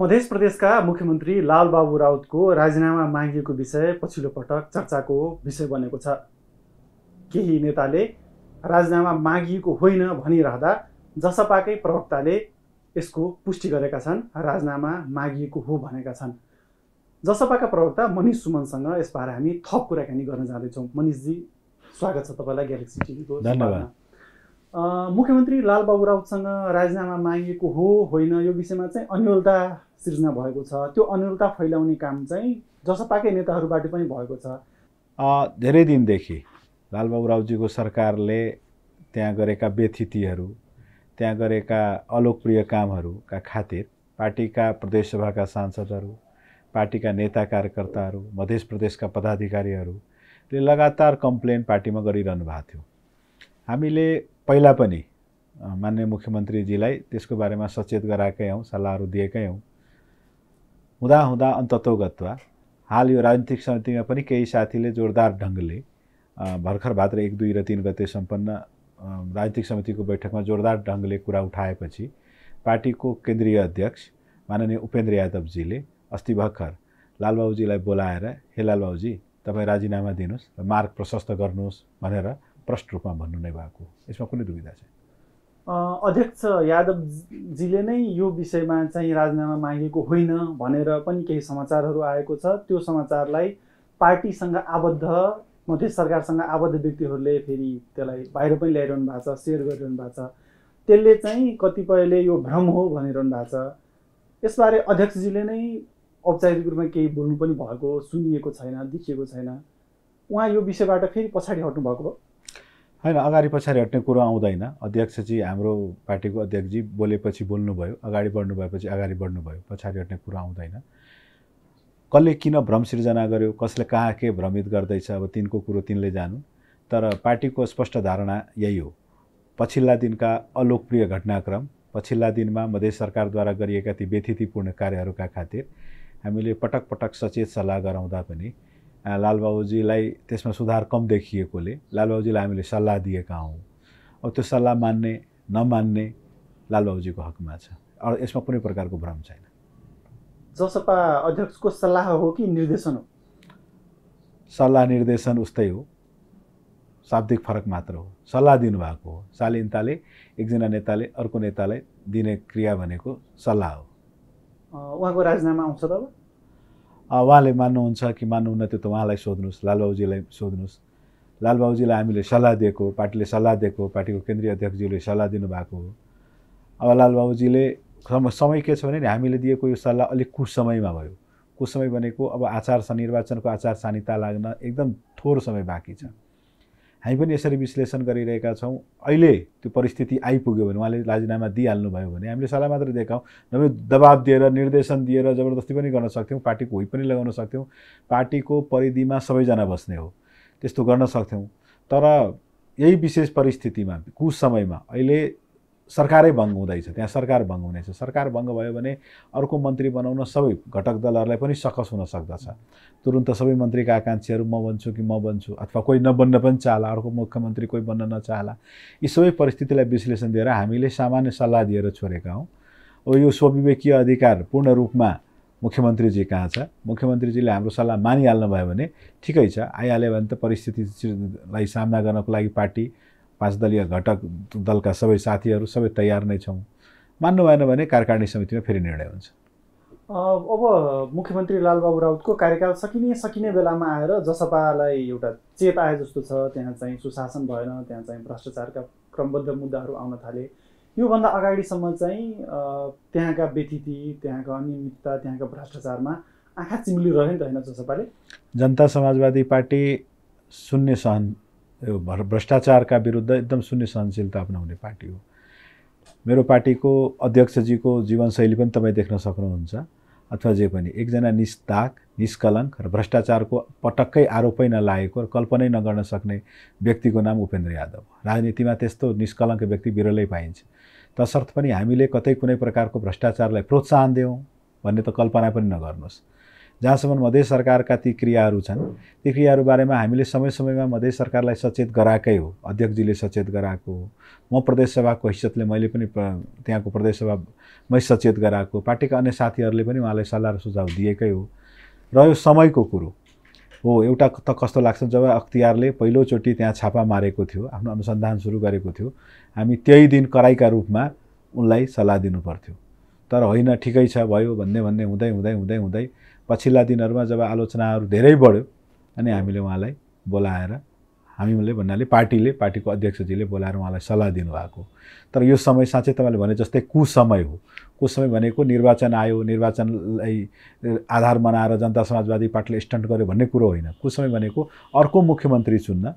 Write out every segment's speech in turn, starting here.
मध्य प्रदेशका मुख्यमन्त्री लालबाबु राउतको राजीनामा मागिएको विषय पछिल्लो पटक चर्चाको विषय बनेको छ केही नेताले राजीनामा मागिएको होइन भनिरहँदा जसपाकै प्रवक्ताले यसको पुष्टि गरेका छन् राजीनामा मागिएको हो भनेका छन् जसपाका प्रवक्ता मनिष सुमनसँग यसबारे हामी थप कुराकानी गर्न जाँदैछौँ मनिषजी स्वागत छ तपाईँलाई ग्यालेक्सी टिभीको धन्यवाद मुख्यमन्त्री लालबाबु राउतसँग राजीनामा मागेको हो होइन यो विषयमा चाहिँ अन्यलता सिर्जना भएको छ त्यो अन्यलता फैलाउने काम चाहिँ जसपाकै नेताहरूबाट पनि भएको छ धेरै दिनदेखि लालबाबु राउजीको सरकारले त्यहाँ गरेका व्यथितिहरू त्यहाँ गरेका अलोकप्रिय कामहरूका खातिर पार्टीका प्रदेशसभाका सांसदहरू पार्टीका नेता कार्यकर्ताहरू मध्य प्रदेशका पदाधिकारीहरूले लगातार कम्प्लेन पार्टीमा गरिरहनु भएको थियो हामीले पहिला पनि मान्य मुख्यमन्त्रीजीलाई त्यसको बारेमा सचेत गराएकै हौँ सल्लाहहरू दिएकै हौँ हुँदा हुँदा अन्ततोगत्वा हाल यो राजनीतिक समितिमा पनि केही साथीले जोरदार ढङ्गले भर्खर भात्र एक दुई र तिन गते सम्पन्न राजनीतिक समितिको बैठकमा जोरदार ढङ्गले कुरा उठाएपछि पार्टीको केन्द्रीय अध्यक्ष माननीय उपेन्द्र यादवजीले अस्ति भर्खर लालबाबुजीलाई बोलाएर हे लालबाबुजी तपाईँ राजीनामा दिनुहोस् र मार्ग प्रशस्त गर्नुहोस् भनेर प्रष्ट रूपमा भन्नु नै भएको यसमा कुनै दुविधा छैन अध्यक्ष यादवजीले नै यो विषयमा चाहिँ राजीनामा मागेको होइन भनेर पनि केही समाचारहरू आएको छ त्यो समाचारलाई पार्टीसँग आबद्ध मध्य सरकारसँग आबद्ध व्यक्तिहरूले फेरि त्यसलाई बाहिर पनि ल्याइरहनु भएको छ सेयर गरिरहनु भएको छ त्यसले चाहिँ कतिपयले यो भ्रम हो भनिरहनु भएको छ यसबारे अध्यक्षजीले नै औपचारिक रूपमा केही बोल्नु पनि भएको सुनिएको छैन देखिएको छैन उहाँ यो विषयबाट फेरि पछाडि हट्नु भएको होइन अगाडि पछाडि हट्ने कुरो आउँदैन अध्यक्षजी हाम्रो पार्टीको अध्यक्षजी बोलेपछि बोल्नुभयो अगाडि बढ्नु भएपछि अगाडि बढ्नुभयो पछाडि हट्ने कुरो आउँदैन कसले किन भ्रम सिर्जना गर्यो कसले कहाँ के भ्रमित गर्दैछ अब तिनको कुरो तिनले जानु तर पार्टीको स्पष्ट धारणा यही हो पछिल्ला दिनका अलोकप्रिय घटनाक्रम पछिल्ला दिनमा मधेस सरकारद्वारा गरिएका ती व्यथितिपूर्ण कार्यहरूका खातिर हामीले पटक पटक सचेत सल्लाह गराउँदा पनि लालबाबुजीलाई त्यसमा सुधार कम देखिएकोले लालबाबुजीलाई हामीले सल्लाह दिएका हौँ अब त्यो सल्लाह मान्ने नमान्ने लालबाबुजीको हकमा छ अरू यसमा कुनै प्रकारको भ्रम छैन जसपा अध्यक्षको सल्लाह हो कि निर्देशन हो सल्लाह निर्देशन उस्तै हो शाब्दिक फरक मात्र हो सल्लाह दिनुभएको हो शालीनताले एकजना नेताले अर्को नेतालाई दिने क्रिया भनेको सल्लाह हो उहाँको राजीनामा आउँछ तब उहाँले मान्नुहुन्छ कि मान्नुहुन्न त्यो त उहाँलाई सोध्नुहोस् लालबाबुजीलाई सोध्नुहोस् लालबाबुजीलाई हामीले सल्लाह दिएको पार्टीले सल्लाह दिएको पार्टीको केन्द्रीय अध्यक्षज्यूले सल्लाह दिनुभएको हो अब लालबाबुजीले समय के छ भने नि हामीले दिएको यो सल्लाह अलिक कुसमयमा भयो कुसमय समय भनेको अब आचार निर्वाचनको आचार संहिता लाग्न एकदम थोर समय बाँकी छ हामी पनि यसरी विश्लेषण गरिरहेका छौँ अहिले त्यो परिस्थिति आइपुग्यो भने उहाँले राजीनामा दिइहाल्नु भयो भने हामीले सल्लाह मात्र देखाउँ नभए दबाब दिएर निर्देशन दिएर जबरजस्ती पनि गर्न सक्थ्यौँ पार्टीको हुई पनि लगाउन सक्थ्यौँ पार्टीको परिधिमा सबैजना बस्ने हो त्यस्तो गर्न सक्थ्यौँ तर यही विशेष परिस्थितिमा कुसमयमा अहिले सरकारै भङ्ग हुँदैछ त्यहाँ सरकार भङ्ग हुनेछ सरकार भङ्ग भयो भने अर्को मन्त्री बनाउन सबै घटक दलहरूलाई पनि सकस हुन सक्दछ तुरुन्त सबै मन्त्रीका आकाङ्क्षीहरू म बन्छु कि म बन्छु अथवा कोही नबन्न पनि चाहला अर्को मुख्यमन्त्री कोही बन्न नचाहला यी सबै परिस्थितिलाई विश्लेषण दिएर हामीले सामान्य सल्लाह दिएर छोडेका हौँ अब यो स्वविवेकीय अधिकार पूर्ण रूपमा मुख्यमन्त्रीजी कहाँ छ मुख्यमन्त्रीजीले हाम्रो सल्लाह मानिहाल्नु भयो भने ठिकै छ आइहाल्यो भने त परिस्थितिलाई सामना गर्नको लागि पार्टी पाँच दलीय घटक दलका सबै साथीहरू सबै तयार नै छौँ मान्नु भएन भने कार्यकारिणी समितिमा फेरि निर्णय हुन्छ अब मुख्यमन्त्री लालबाबु राउतको कार्यकाल सकिने सकिने बेलामा आएर जसपालाई एउटा चेत आए जस्तो छ त्यहाँ चाहिँ सुशासन भएन त्यहाँ चाहिँ भ्रष्टाचारका क्रमबद्ध मुद्दाहरू आउन थाले योभन्दा अगाडिसम्म चाहिँ त्यहाँका व्यतिथि त्यहाँका अनियमितता त्यहाँका भ्रष्टाचारमा आँखा चिम्लिरह्यो नि त होइन जसपाले जनता समाजवादी पार्टी शून्य सहन यो भ्रष्टाचारका विरुद्ध एकदम शून्य सहनशीलता अपनाउने पार्टी हो मेरो पार्टीको अध्यक्षजीको जीवनशैली पनि तपाईँ देख्न सक्नुहुन्छ अथवा जे पनि एकजना निस्ताक निष्कलङ्क र भ्रष्टाचारको पटक्कै आरोपै नलागेको र कल्पनै नगर्न सक्ने व्यक्तिको नाम उपेन्द्र यादव राजनीतिमा त्यस्तो निष्कलङ्क व्यक्ति बिरलै पाइन्छ तसर्थ पनि हामीले कतै कुनै प्रकारको भ्रष्टाचारलाई प्रोत्साहन दियौँ भन्ने त कल्पना पनि नगर्नुहोस् जहाँसम्म मधेस सरकारका ती क्रियाहरू छन् ती क्रियाहरू बारेमा हामीले समय समयमा मधेस सरकारलाई सचेत गराएकै हो अध्यक्षजीले सचेत गराएको हो म प्रदेशसभाको हैसियतले मैले पनि त्यहाँको प्रदेशसभामै सचेत गराएको पार्टीका अन्य साथीहरूले पनि उहाँलाई सल्लाह र सुझाव दिएकै हो र यो समयको कुरो हो एउटा त कस्तो लाग्छ जब अख्तियारले पहिलोचोटि त्यहाँ छापा मारेको थियो आफ्नो अनुसन्धान सुरु गरेको थियो हामी त्यही दिन कराईका रूपमा उनलाई सल्लाह दिनुपर्थ्यो तर होइन ठिकै छ भयो भन्ने भन्ने हुँदै हुँदै हुँदै हुँदै पछिल्ला दिनहरूमा जब आलोचनाहरू धेरै बढ्यो अनि हामीले उहाँलाई बोलाएर हामीले भन्नाले पार्टीले पार्टीको अध्यक्षजीले बोलाएर उहाँलाई सल्लाह दिनुभएको तर यो समय साँच्चै तपाईँले भने जस्तै कुसमय हो कुसमय भनेको निर्वाचन आयो निर्वाचनलाई आधार बनाएर जनता समाजवादी पार्टीले स्टन्ट गर्यो भन्ने कुरो होइन कुसमय भनेको अर्को मुख्यमन्त्री चुन्न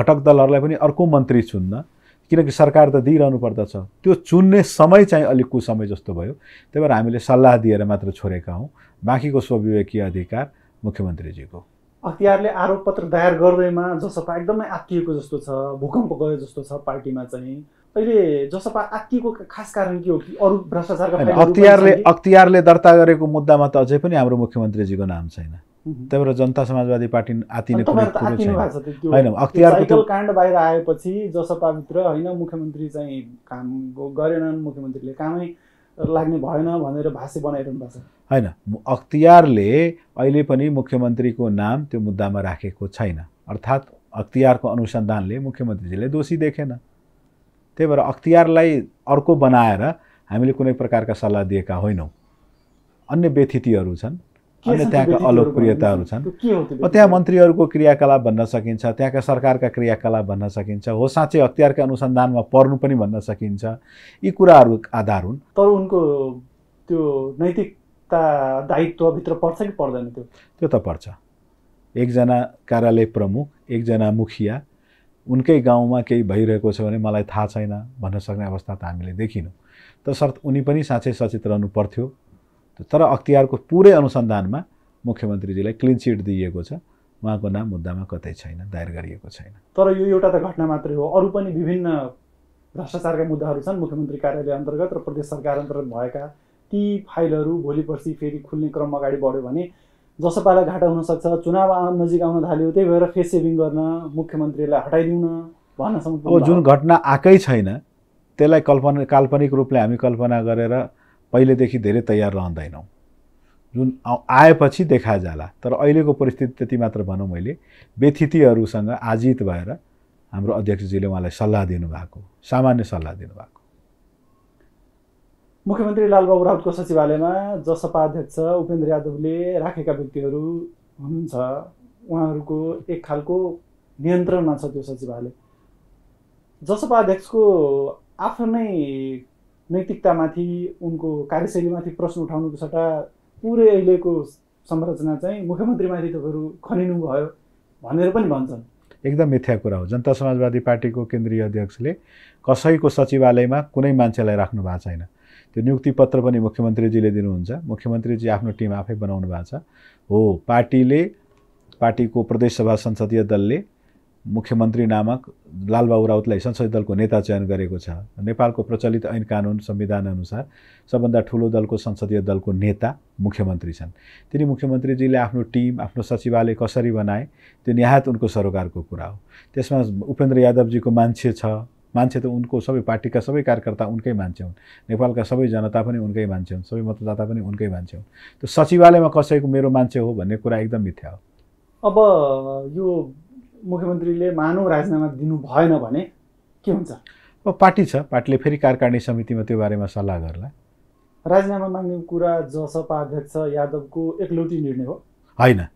घटक दलहरूलाई पनि अर्को मन्त्री चुन्न किनकि सरकार त दिइरहनु पर्दछ त्यो चुन्ने समय चाहिँ अलिक कुसमय जस्तो भयो त्यही भएर हामीले सल्लाह दिएर मात्र छोडेका हौँ बाँकीको स्वविवेकीय अधिकार मुख्यमन्त्रीजीको अख्तियारले आरोप पत्र दायर गर्दैमा जसपा एकदमै आत्तिएको जस्तो छ भूकम्प गयो जस्तो छ पार्टीमा चाहिँ अहिले जसपा आत्तिएको खास कारण के हो कि अरू भ्रष्टाचारका अख्तियारले अख्तियारले दर्ता गरेको मुद्दामा त अझै पनि हाम्रो मुख्यमन्त्रीजीको नाम छैन त्यही भएर जनता समाजवादी पार्टी आतिने होइन अख्तियारको त्यो काण्ड बाहिर आएपछि जसपाभित्र होइन मुख्यमन्त्री चाहिँ काम गरेनन् मुख्यमन्त्रीले कामै लाग्ने भएन भनेर भाष्य बनाइरहनु भएको छ होइन अख्तियारले अहिले पनि मुख्यमन्त्रीको नाम त्यो मुद्दामा राखेको छैन अर्थात् अख्तियारको अनुसन्धानले मुख्यमन्त्रीजीले दोषी देखेन त्यही भएर अख्तियारलाई अर्को बनाएर हामीले कुनै प्रकारका सल्लाह दिएका होइनौँ अन्य व्यथितिहरू छन् अन्य त्यहाँका अलोकप्रियताहरू छन् त्यहाँ मन्त्रीहरूको क्रियाकलाप भन्न सकिन्छ त्यहाँका सरकारका क्रियाकलाप भन्न सकिन्छ हो साँच्चै अख्तियारका अनुसन्धानमा पर्नु पनि भन्न सकिन्छ यी कुराहरू आधार हुन् तर उनको त्यो नैतिकता दायित्वभित्र पर्छ कि पर्दैन त्यो त्यो त पर्छ एकजना कार्यालय प्रमुख एकजना मुखिया उनकै गाउँमा केही भइरहेको छ भने मलाई थाहा छैन भन्न सक्ने अवस्था त हामीले देखिनौँ तसर्थ उनी पनि साँच्चै सचेत रहनु पर्थ्यो तर अख्तियारको पुरै अनुसन्धानमा मुख्यमन्त्रीजीलाई क्लिन चिट दिइएको छ उहाँको नाम मुद्दामा कतै छैन दायर गरिएको छैन तर यो एउटा त घटना मात्रै हो अरू पनि विभिन्न भ्रष्टाचारका मुद्दाहरू छन् मुख्यमन्त्री कार्यालय अन्तर्गत र प्रदेश सरकार अन्तर्गत भएका ती फाइलहरू भोलि पर्सि फेरि खुल्ने क्रम अगाडि बढ्यो भने जसपालाई घाटा हुनसक्छ चुनाव नजिक आउन थाल्यो त्यही भएर फेस सेभिङ गर्न मुख्यमन्त्रीलाई हटाइदिउन भन्न भन्नसम्म जुन घटना आएकै छैन त्यसलाई कल्पना काल्पनिक रूपले हामी कल्पना गरेर पहिलेदेखि धेरै तयार रहँदैनौँ जुन आएपछि देखा जाला तर अहिलेको परिस्थिति त्यति मात्र भनौँ मैले व्यथितिहरूसँग आजित भएर हाम्रो अध्यक्षजीले उहाँलाई सल्लाह दिनुभएको सामान्य सल्लाह दिनुभएको मुख्यमन्त्री लालबाबु राउतको सचिवालयमा जसपा अध्यक्ष उपेन्द्र यादवले राखेका व्यक्तिहरू हुनुहुन्छ उहाँहरूको एक खालको नियन्त्रणमा छ त्यो सचिवालय जसपा अध्यक्षको आफ्नै नैतिकतामाथि उनको कार्यशैलीमाथि प्रश्न उठाउनुको सट्टा पुरै अहिलेको संरचना चाहिँ मुख्यमन्त्रीमाथि तपाईँहरू खनिनु भयो भनेर पनि भन्छन् एकदम मिथ्या कुरा हो जनता समाजवादी पार्टीको केन्द्रीय अध्यक्षले कसैको सचिवालयमा कुनै मान्छेलाई राख्नु भएको छैन त्यो नियुक्ति पत्र पनि मुख्यमन्त्रीजीले दिनुहुन्छ मुख्यमन्त्रीजी आफ्नो टिम आफै बनाउनु भएको छ हो पार्टीले पार्टीको प्रदेशसभा संसदीय दलले मुख्यमन्त्री नामक लालबाबु राउतलाई संसदीय दलको नेता चयन गरेको छ नेपालको प्रचलित ऐन कानुन संविधान अनुसार सबभन्दा ठुलो दलको संसदीय दलको नेता मुख्यमन्त्री छन् तिनी मुख्यमन्त्रीजीले आफ्नो टिम आफ्नो सचिवालय कसरी बनाए त्यो निहायत उनको सरोकारको कुरा हो त्यसमा उपेन्द्र यादवजीको मान्छे छ मान्छे त उनको सबै पार्टीका सबै कार्यकर्ता उनकै मान्छे हुन् नेपालका सबै जनता पनि उनकै मान्छे हुन् सबै मतदाता पनि उनकै मान्छे हुन् त्यो सचिवालयमा कसैको मेरो मान्छे हो भन्ने कुरा एकदम मिथ्या हो अब यो मुख्यमन्त्रीले मानव राजीनामा दिनु भएन भने के हुन्छ अब पार्टी छ पार्टीले फेरि कार्यकारिणी समितिमा त्यो बारेमा सल्लाह गर्ला राजीनामा माग्ने कुरा जसपा अध्यक्ष यादवको एकलौटी निर्णय हो होइन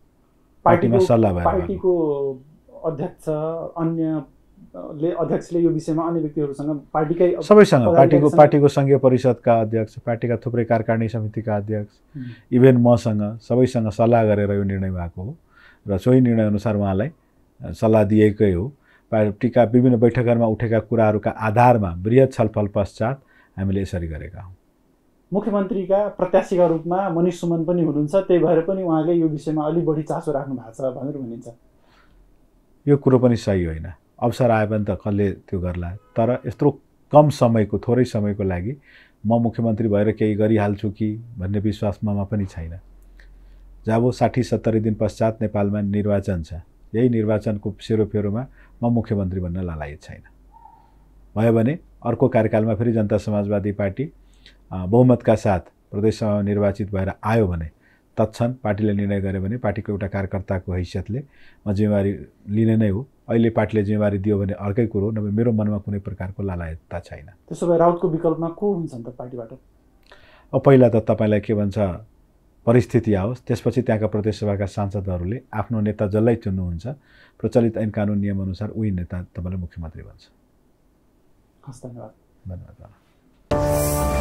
पार्टीमा सल्लाह भयो पार्टीको अध्यक्ष अन्य ले अध्यक्षले यो विषयमा अन्य व्यक्तिहरूसँग पार्टीकै सबैसँग पार्टीको पार्टीको सङ्घीय परिषदका अध्यक्ष पार्टीका थुप्रै कार्यकारिणी समितिका अध्यक्ष इभेन मसँग सबैसँग सल्लाह गरेर यो निर्णय भएको हो र सोही निर्णयअनुसार उहाँलाई सल्लाह दिएकै हो पार्टीका विभिन्न बैठकहरूमा उठेका कुराहरूका आधारमा वृहत छलफल पश्चात हामीले यसरी गरेका हौँ मुख्यमन्त्रीका प्रत्याशीका रूपमा मनिष सुमन पनि हुनुहुन्छ त्यही भएर पनि उहाँले यो विषयमा अलिक बढी चासो राख्नु भएको छ भनेर भनिन्छ यो कुरो पनि सही होइन अवसर आयो भने त कसले त्यो गर्ला तर यत्रो कम समयको थोरै समयको लागि म मुख्यमन्त्री भएर केही गरिहाल्छु कि भन्ने विश्वास ममा पनि छैन जब साठी सत्तरी दिन पश्चात नेपालमा निर्वाचन छ यही निर्वाचनको सेरोफेरोमा म मुख्यमन्त्री भन्न लालायत छैन भयो भने अर्को कार्यकालमा फेरि जनता समाजवादी पार्टी बहुमतका साथ प्रदेशसभामा निर्वाचित भएर आयो भने तत्क्षण पार्टीले निर्णय गर्यो भने पार्टीको एउटा कार्यकर्ताको हैसियतले म जिम्मेवारी लिने नै हो अहिले पार्टीले जिम्मेवारी दियो भने अर्कै कुरो नभए मेरो मनमा कुनै प्रकारको लालायतता छैन त्यसो भए राउतको विकल्पमा को हुन्छन् त पार्टीबाट अब पहिला त तपाईँलाई के भन्छ परिस्थिति आओस् त्यसपछि त्यहाँका प्रदेशसभाका सांसदहरूले आफ्नो नेता जसलाई चुन्नुहुन्छ प्रचलित ऐन कानुन नियमअनुसार उही नेता तपाईँलाई मुख्यमन्त्री भन्छ हस् धन्यवाद धन्यवाद